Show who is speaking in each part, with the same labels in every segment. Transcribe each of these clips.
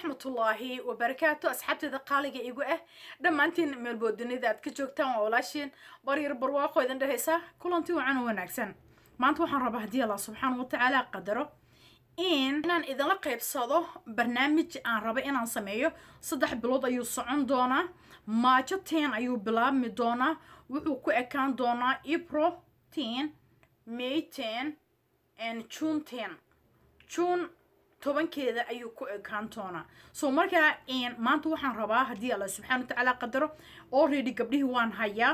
Speaker 1: waraxmatullaahi wabarakaatu asxaabteeda qaaliga igu ah dhammaantiin dunida aad ka joogtaan waa walaashiin baryar barwaaqo idin dhehaysa kulanti wacan u wanaagsan maanta waxaan rabaa haddii allah subxaana watacaala qadaro in inaan idinla qaybsado barnaamij aan rabo inaan sameeyo saddex bilood ayuu socon doonaa maajo teen ayuu bilaabmi doonaa wuxuu ku ekaan doonaa ibro teen may ten and june teen june tobankeeda ayuu ku ekaan doonaa so markaa maanta waxaan rabaa haddii alla subxana watacaala qadaro already gabdhihii waan hayaa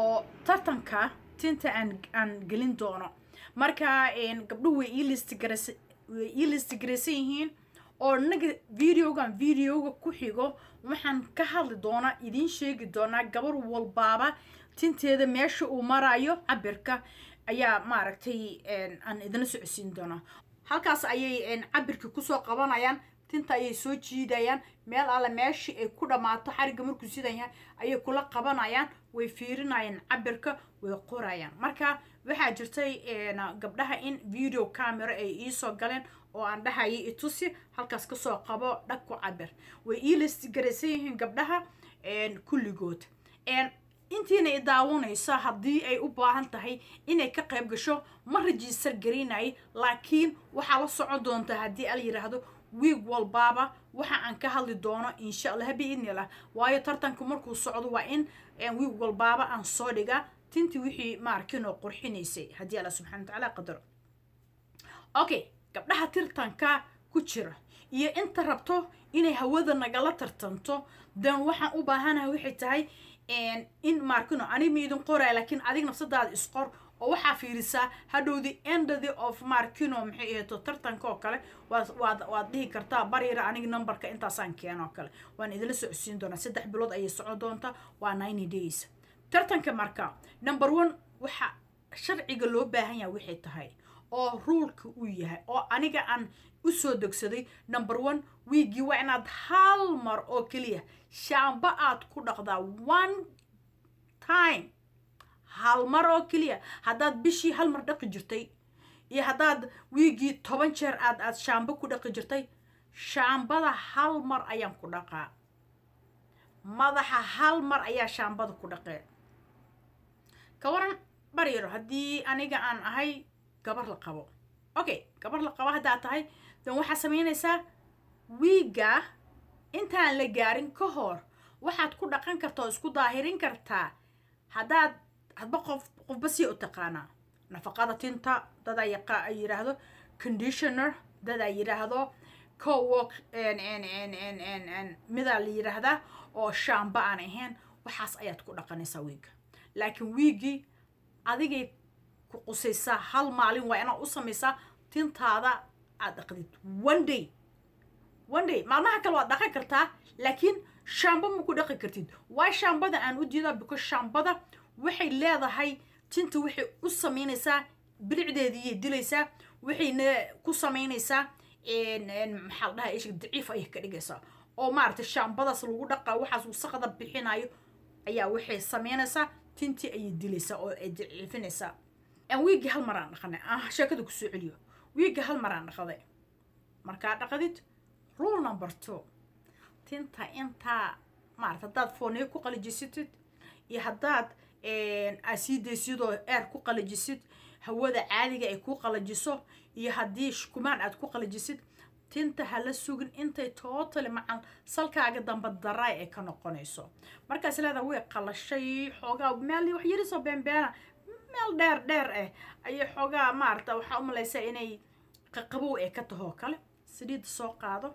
Speaker 1: oo tartanka tinta aan gelin doono marka gabdhuhu way ii listigaraysan yihiin oo naga videogan videoga ku xigo waxaan ka hadli doonaa idiin sheegi doonaa gabar walbaaba tinteeda meesha uu maraayo cabirka ayaa maaragtay aan idina socodsiin doonaa halkaas ayay cabirka kusoo qabanayaan tinta ayay soo jiidayaan meel alle meeshii ay ku dhamaato xarigga markuu sidan ayay kula qabanayaan way fiirinayaan cabirka way qorayaan marka waxaa jirtay gabdhaha in video camera ay iisoo galeen oo aan dhahayay itusi halkaas kasoo qabo dhag ku cabir way ii yihiin gabdhaha kulligood intiina i daawanayso haddii ay u baahan tahay inay ka qayb gasho ma rajiistar garaynay laakiin waxaa la socon doontaa haddii al yidhaahdo wiig walbaaba waxa aan ka hadli doono insha allah biidnilah waayo tartanku markuu socdo waa in wiig walbaaba aan soo dhiga tinti wixii maarkinoo qurxinaysay haddii alla subxana watacaala qadaro okay gabdhaha tirtanka ku jira iyo inta rabto inay hawada nagala tartanto dan waxaan u baahanaha waxay tahay in markino ani maidin qoray laakiin adig nafsadaada isqor oo waxaa fiirisaa hadhow the endadi of markino maxay aheeto tartanka oo kale waad waad dhihi kartaa baryara aniga numberka intaasaan keen oo kale waan idinla socodsiin doonaa saddex bilood ayay socon doontaa waa ninety days tartanka marka number one waxa sharciga loo baahan yaha waxay tahay oo ruulka uu yahay oo aniga aan usoo degsaday number one wiiggii waa inaad hal mar oo keliya shaamba aad ku dhaqdaa one time hal mar oo keliya haddaad bishii hal mar dhaqi jirtay iyo haddaad wiiggii toban jeer aad aad shaamba ku dhaqi jirtay shaambada hal mar ayaan ku dhaqaa madaxa hal mar ayaa shaambada ku dhaqee ka waran baryaro haddii aniga aan ahay gabar la qabo okay gabar la qabo haddaad tahay dan waxaa samaynaysaa wiiga intaan la gaarin ka hor waxaad ku dhaqan karta oo isku daahirin kartaa haddaad hadba qof qofba sii u taqaanaa nafaqada tinta dad ay yidhaahdo conditioner dadaa ay yidhaahdo cowork midaa la yidhaahdaa oo shaamba aan ahayn waxaas ayaad ku dhaqanaysaa wiiga laakiin wiigii adigay ku qusaysaa hal maalin waa inaad u samaysaa tintaada aad dhaqdid one day onday maalmaha kale waad dhaqan kartaa laakiin shaamba ma ku dhaqi kartid waay shaambada aan u diidaa because shaambada waxay leedahay tinta waxay u samaynaysaa bilicdeedii iyay dilaysaa waxayna ku samaynaysaa maxaa la dhaha daciif ayay ka dhigaysaa oo maaragtay shaambadaas lagu dhaqa waxaas wasaqda bixinayo ayaa waxay samaynaysaa tintii ayay dilaysaa oo ay daciifinaysaa wiigii hal maraan dhaqanay sheekada kusoo celiyo wiigii hal maraan dhaqaday markaa dhaqadid rule number two tinta intaa maarata haddaad fooniyo ku qalijisitid iyo haddaad asiidaysidoo eer ku qalajisid hawada caadiga ay ku qalajiso iyo haddii shkumaan aad ku qalajisid tinta hala sugin intay tootaly macal salkaaga damba daraay ay ka noqonayso markaas leeda way qalashay xoogaa meel wax yarisoo beenbeena meel dheer dheer ah ayay xoogaa maarata waxaa u inay qaqabow ay ka tahoo kale saliidda soo qaado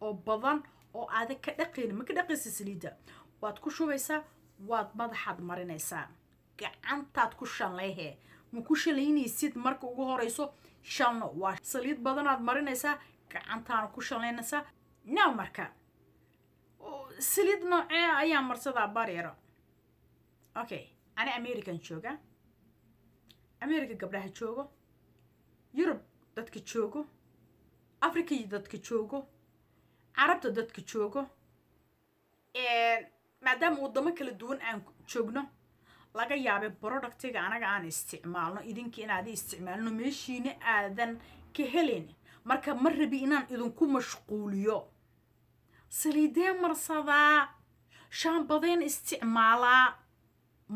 Speaker 1: oo badan oo aada ka dhaqayni ma ka dhaqaysa saliidda waad ku shubaysaa waad madaxaad marinaysaa gacantaad ku shanlayhe ma ku shalaynaysid marka ugu horeyso shalno waa saliid badanaad marinaysaa gacantaana ku shanlaynaysaa now marka saliid noocee ayaa marsadaa baryaro okay ani american jooga america gabdhaha joogo yurub dadka joogo africa iyo dadka joogo carabta dadka joogo maadaama waddamo kala duwan aan joogno laga yaabay productiga anaga aan isticmaalno idinka inaadi i isticmaalno meeshiina aadan ka helin marka ma rabi inaan idinku mashquuliyo saliidee marsadaa shaambadeen isticmaalaa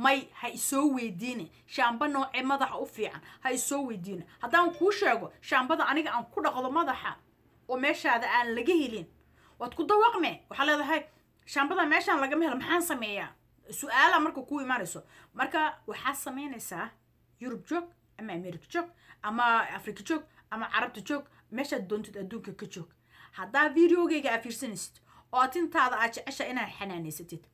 Speaker 1: may ha isoo weydiine shaamba noocee madaxa u fiican ha isoo weydiine haddaan kuu sheego shaambada aniga aan ku dhaqdo madaxa oo meeshaada aan laga helin waad ku dawaqme waxaa leedahay shaambada meeshaan lagama helo maxaan sameeyaa su-aala marka ku imaanayso marka waxaa samaynaysaa yurub joog ama america joog ama africa joog ama carabta joog meeshaad doontid adduunka ka joog haddaa videogeyga aad fiirsanaysid oo tintaada aad jecesha inaad xanaaneysatid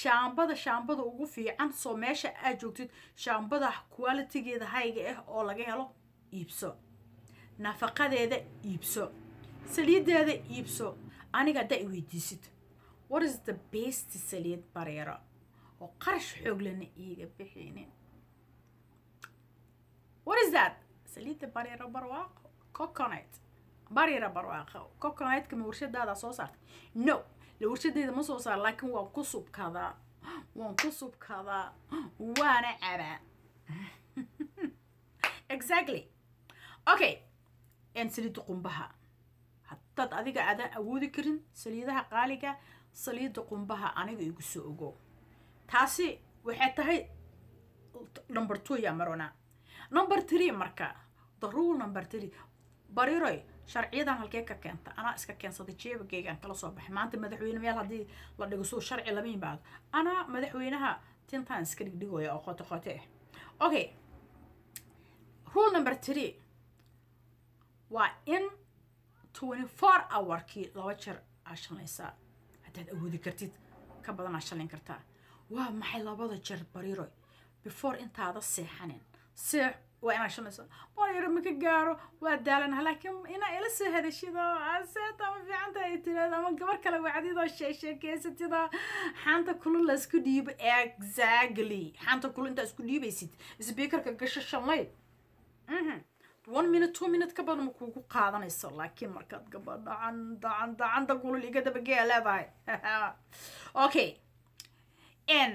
Speaker 1: shaambada shaambada ugu fiican soo meesha aad joogtid shaambada qualitigeeda hayga ah oo laga helo iibso nafaqadeeda iibso saliideeda iibso aniga haddaa i weydiisid the beesti saliid bareero oo qarash xooglana iiga bixinin warisdaad saliidda bareero barwaaqo coconut bareera barwaaqo coconutka ma warshadaada soo saartay no la warshadeeda ma soo saar laakiin waan ku subkadaa waan ku subkadaa waana cabaa exactly okay saliidda qumbaha dad adiga adaan awoodi karin saliidaha qaaliga saliidda qumbaha aniga igu soo ogo taasi waxay tahay number two yaa marona number three marka the rule number three bariroy sharciyadan halkee ka keenta anaa iska keensaday jeebageygaan kala soo baxay maanta madaxweyne meel haddii la dhigo suu sharci lama yimaado anaa madaxweynaha tintaan iska dhigdhigoya oo qoto qoto ah eh. okay rule number three waa in four hourkii laba jeer aa shallaysaa haddaad awoodi kartid ka badan aa kartaa waa maxay labada jeer bariroy before intaada seexanin seex waa inaa shallayso bariro maka gaaro waa daalanaha laakiin inaa ila soo hadashido seeta ma fiicanta ay tiraad ama gabar kale wacdidoo sheesheekeysatidoo xaanta kulu la isku dhiibo exactly xaanta kulu intaa isku dhiibaysid sbeakerka gasho shallay mm-hmm one minute two minute ka badan ma kuugu qaadanayso laakiin markaad gabadh dacan dacan dacanda gulul iga dabagea leedahay okay n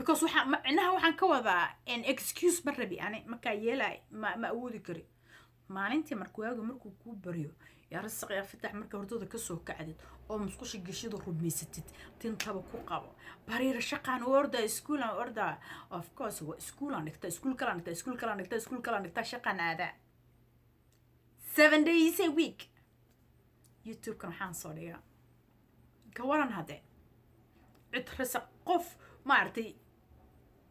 Speaker 1: because waxaa macnaha waxaan ka wadaa n excuse ma rabi ani markaa yeelay ma ma awoodi kari maalintii marka markuu kuu baryo yarasaqyaa fidax marka hordada kasoo kacdid oo musqusha geshada rumaysatid tintaba ku qabo bariir shaqaan orda iskuulan orda of course waa iskuulan dhigta iskuul kalaan dhigta iskuul kalaan dhigta iskuul kalaan dhigta shaqaan aada seven days a week youtube waxaan soo dhigaa ka waran cid rasaq qof maaragtay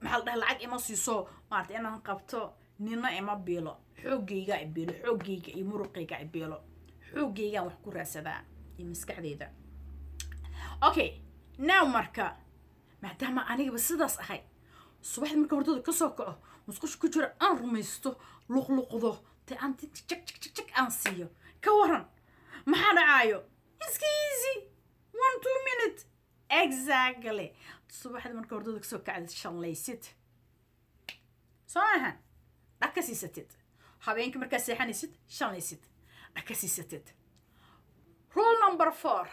Speaker 1: maxaa la dhahay lacag ima siiso maaragtay inaan qabto nina ima biilo xooggaygaa ibiilo xooggayga iyo muruqayga ibiilo xoogaygaan wax ku raadsadaa iyo maskaxdeyda okay now marka maadaama anigaba sidaas ahay subaxdi marka hordooda kasoo kaco musqusha ku jira aan rumaysto luqluqdo te aan jag jag jag aan siiyo ka waran maxaa dhacaayo iska easy one two minute exactly subaxda marka hordooda kasoo kacdid shallaysid soo ahan dhag ka siisatid habeenkii markaa seexanaysid shallaysid dhakasiisatid rule number four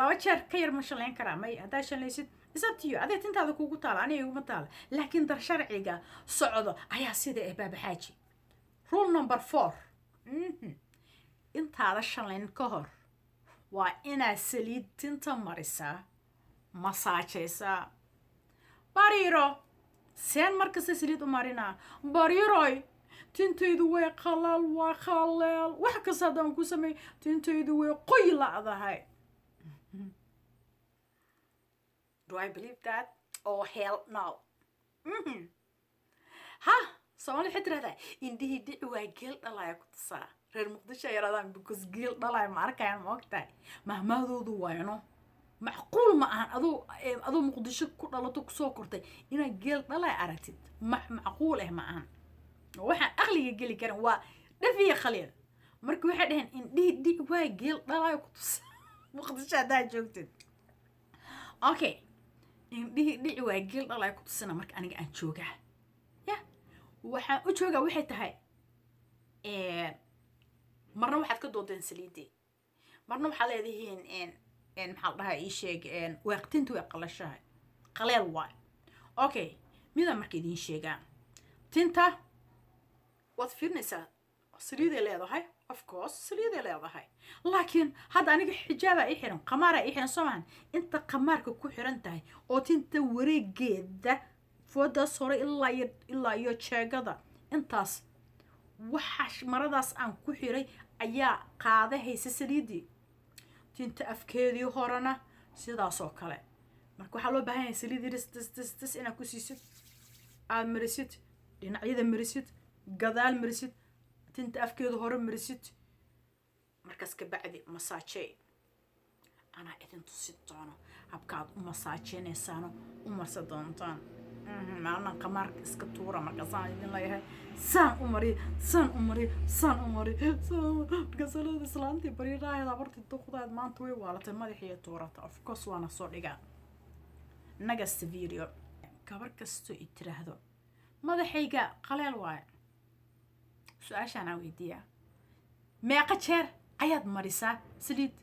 Speaker 1: laba jeer ka yar ma shalayn karaa may haddaa shanlaysid isabtiyo adee tintaada kuugu taala aniga iguma taala laakiin dar sharciga socdo ayaa sida ee baabaxaaji rule number four mhm. intaada shalayn ka hor waa inaad saliid tinta marisaa masaajaysaa baryiro seen markasta saliid u marinaa baryiroy tintaydu way qalaal waa qalaal wax kasta haddaan ku sameey tintaydu way qoy la'dahay mm-hmm. ha soomaali waxay tirahdaa indhihii dhici waa geel dhalaaya ku tasaa reer muqdisho yaraadaan because geel dhalaaya ma arkayaan ma ogtahay mahmahdoodu wayno macquul ma ahan adoo eh, adoo muqdisho ku dhalato kusoo kortay inaad geel dhalay aragtid max macquul eh ma ahan waxaan aqliga geli karan waa dhafiya khaliil marka waxay dhaheen indhihi di waa geel dhalaayo ku tus muqdisho haddaa joogtid okay indhihi dhici waa geel dhalaayo kutusana marka aniga aan joogaa ya waxaan u joogaa waxay tahay marna waxaad ka doodeen saliidii marna waxaa leedihiin maxaa la dhahaa ii sheeg waaqtinta way qalashahay qaleel waay okay midaan marka idiin sheegaa tinta waad fiirinaysaa saliiday leedahay of course saliiday leedahay laakiin hadda aniga xijaabaa i xiran qamaaraa i xiran soomaan inta qamaarka ku xiran tahay oo tinta wareegeeda foodaas hore ilaa iyo ilaa iyo jeegada intaas waxaa maradaas aan ku xiray ayaa qaadahaysa saliidii tinta afkeedii horena sidaasoo kale marka waxaa loo baahan yahay saliiddii ris inaad ku siisid aada marisid dhinacyada marisid gadaal marisid tinta afkeeda hore marisid markaas kabacdi bacdi masaajey anaa idin tusi doono habka aad u masaajeynaysaan u marsa doontaan maalman qamaarka iska tuura markaasaan idin leeyahay saan u mari saan u mari saan u mari markaasalada islaantii bariiraaheed abartii duqdaad maanta way waalatay madaxiiyo tuurata of waana soo dhigaa naga gabar kastoo i tiraahdo madaxayga qaleel waaye su-aashaan aa weydiiyaa meeqa jeer ayaad marisaa saliid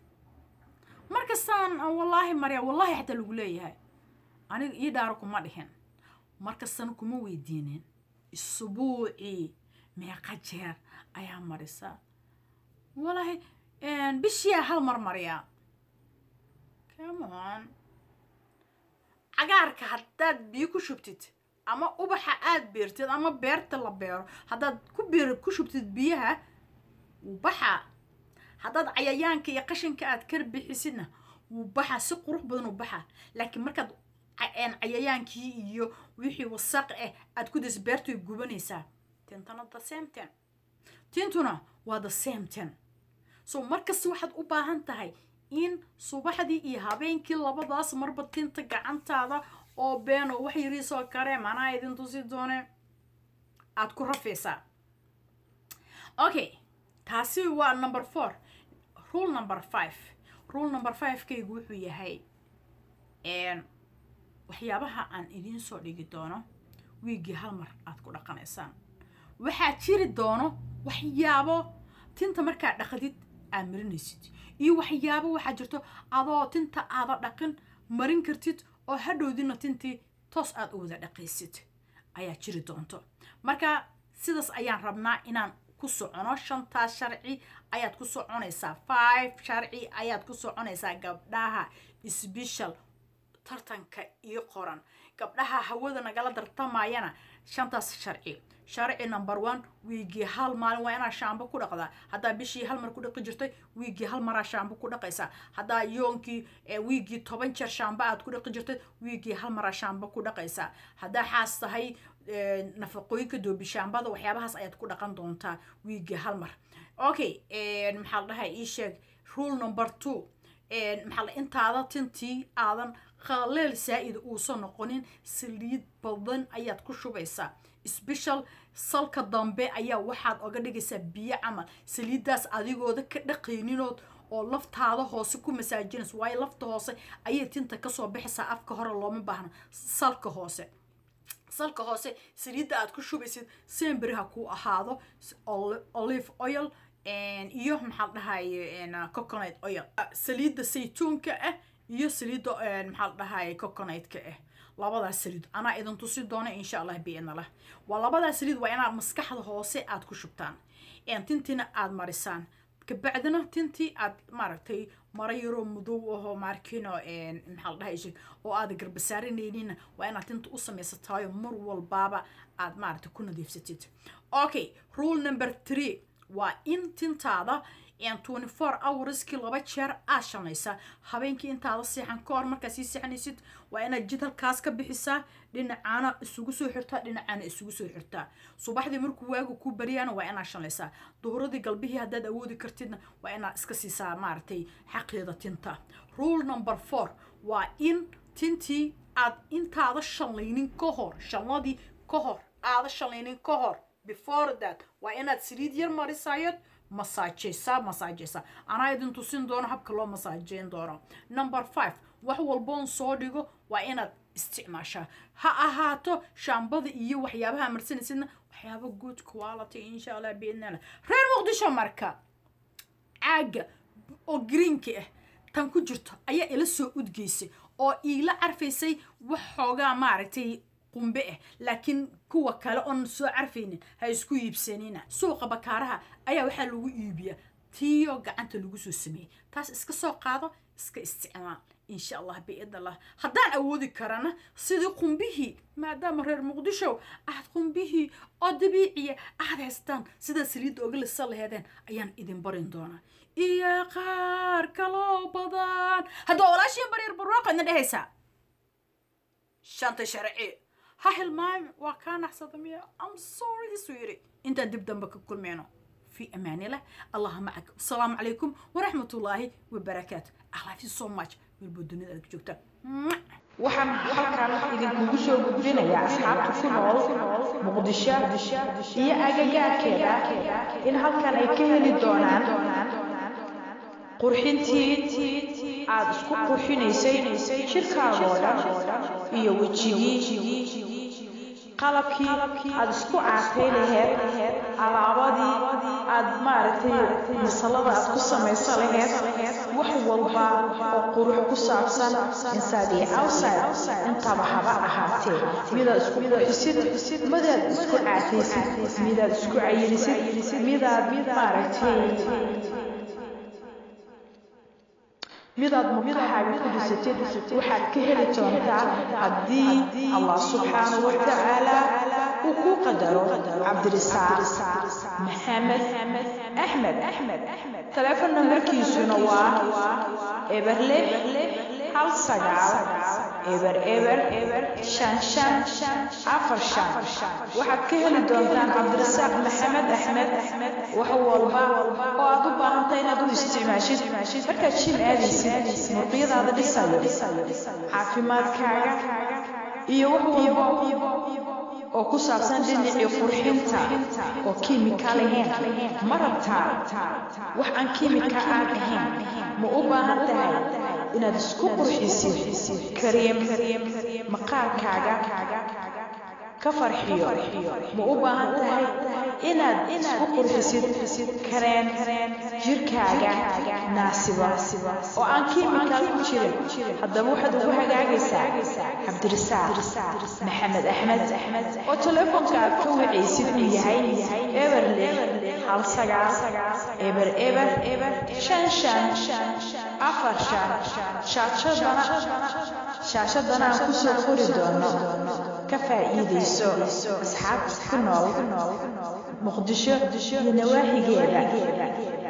Speaker 1: markastaan wallaahi mariya wallaahi xataa lagu leeyahay aniga io dhaaro kuma dhihin markastana kuma weydiinin isbuucii meeqa jeer ayaa marisaa wallaahi bishiyaa hal mar mariyaa camon cagaarka haddaad biyo ku shubtid ama ubaxa aada beertid ama beerta la beero haddaad ku beer ku shubtid biyaha wuu baxaa haddaad cayayaanka iyo qashinka aad kar bixisidna wuu baxaa si qurux badan uu baxaa laakiin markaad cayayaankii iyo wixii wasaq ah aad ku beerta beertay gubanaysaa tintana the same ten tintuna waa the same ten so markasta waxaad u baahan tahay in subaxdii iyo habeenkii labadaas marba tinta gacantaada oo been oo wax yariisoo kareem anaa idin tusi doone aad ku rafaysaa okay taasi waa number four rule number five rule number fivekaygu wuxuu yahay waxyaabaha aan idiin soo dhigi doono wiiggii hal mar aad ku dhaqanaysaan waxaa jiri doono waxyaabo tinta markaad dhaqdid aad marinaysid iyo waxyaabo waxaa jirto adoo tinta aada dhaqin marin kartid oo hadhowdina tintii toos aad u wada dhaqaysid ayaa jiri doonto marka sidaas ayaan rabnaa inaan ku socono shantaas sharci ayaad ku soconaysaa five sharci ayaad ku soconaysaa gabdhaha sbeshal tartanka ii qoran gabdhaha hawada nagala dartamayana shantaas sharci sharci number one wiigii hal maalin waa inaa shaambo ku dhaqdaa haddaa bishii hal mar ku dhaqi jirtay wiigii hal maraa shaambo ku dhaqaysaa haddaa yoonkii wiigii toban jeer shaambo aad ku dhaqi jirtay wiigii hal maraa shaambo ku dhaqaysaa haddaa xaas tahay nafaqooyinka doobishaambada waxyaabahaas ayaad ku dhaqan doontaa wiigii hal mar okay maxaa la dhahaa ii sheeg rule number two maxaa intaada tintii aadan qaleel saa id uusan noqonin saliid badan ayaad ku shubaysaa sbeshal salka dambe ayaa waxaad oga dhigaysaa biyo camal saliiddaas adigooda ka dhaqayninod oo laftaada hoose ku masaajinayso waayo lafta hoose ayay tinta kasoo baxaysaa afka hore looma baahno salka hoose salka hoose saliidda aad ku shubaysid semberi ku ahaado olive oil iyo maxaa dhahay uh, coconate oil uh, saliidda saytuunka ah iyo saliidda maxaa la dhahaayay coconate-ka ah eh. labadaas saliid anaa idin tusi doona insha allah biinalah waa labadaa saliid waa inaad maskaxda hoose aad ku shubtaan tintina aad marisaan kabacdina tintii aad maaragtay mara yaroo madow ahoo maarkiino maxaa oo aad garbasaarinaynin waa inaad tinta u samaysataayo mar walbaaba aad maaragtay ku nadiifsatid okay rule number three waa in tintaada twenty-four hourskii laba jeer aa shamaysa habeenkii intaada seexan kahor hor markaad sii seexanaysid waa inaad jid ka bixisaa dhinacaana isugu soo xirtaa dhinacaana isugu soo xirtaa subaxdii markuu waagu ku baryaana waa inaa shalaysaa duhuradii galbihii haddaad awoodi kartidna waa inaad iska siisaa maaragtay xaqeeda tinta rule number four waa in tintii aad intaada shallaynin ka hor shalladii ka hor aada shallaynin ka hor before that waa inaad saliid yar marisayad masaajaysaa masaajaysaa anaa idin tusin doono habka loo masaajayn doono number five wax walboon soo dhigo waa inaad isticmaashaa ha ahaato shaambada iyo waxyaabaha marsanaysidna waxyaaba good quality insha allah biidnala reer muqdisho marka caagga oo greenki ah tan ku jirto ayaa ila soo udgeysay oo iila carfaysay wax xoogaa maaragtay qumbe ah eh, laakiin kuwa kale oon soo carfaynin ha isku iibsanina suuqa bakaaraha ayaa waxaa lagu iibiyaa tiiyoo gacanta lagu soo sameeyey taas iska soo qaado iska isticmaal insha allah biid haddaan awoodi karana sidii qumbihii maadaama reer muqdisho ahad qumbihii oo dabiiciya ahad haystaan sidaa saliidda oga lisa lahedeen ayaan idin barin doonaa iyo qaar kaloo badan haddaa walaashiin baryar barwaaqa idin dhehaysaa shanta sharci ha hilmaami waa kaa naxsadamiya ah, am sorry isuu yidhi intaan dib dambe ka kulmayno في أمان الله الله معك السلام عليكم ورحمة الله وبركاته I love you so much والبدوني ذلك waxaan halkan idinkugu soo gudbinayaa asxaabta ku nool muqdisho iyo agagaarkeeda in halkan ay ka heli doonaan qurxintii aad isku qurxinaysay jirkaagoo dhan iyo wejigii qalabkii aad isku caatay laheed alaabadii aad maaragtay masalada aad ku samayso laheed wax walba oo qurux ku saabsan inside iyo outside intaba haba ahaatee midaad isku bixisid midaad isku caataysid midaad isku cayilisid midaad maaragtay midaad murtaxaaga ku dhisatid waxaad ka heli doontaa haddii allah subxaana wa uu ku qadaro cabdirisaaq maxamed axmed axmed taleefon nambarkiisuna waa eberlix hal sagaal eber eber shan afar shan waxaad ka heli doontaan cabdirasaaq maxamed axmed wax walba oo aad u baahanta inaad u isticmaashid markaad jim aadaysid murqiyadaada dhisayo caafimaadkaaga iyo wax walba oo ku saabsan dhinacii qurxinta oo kiimikaal ahayn ma rabtaa wax aan kimika aan ahayn ma u baahan tahay inaad isku qurxisid kareem maqaarkaaga ka farxiyo ma u baahan tahay inaad isku qurxisid kareen jirkaaga naasiba oo aan kiimikaa ku jirin haddaba waxaad ugu hagaagaysaa cabdirisaaq maxamed axmed oo teleefonka aad ka wacaysid uu yahay eber lix hal sagaal eber eber shan shan Afasciar, Shashadana, Shashadana, Kusur Uridona, Cafe Idis, Ashab, Kunol, Mordisha, Yanawahi Gera.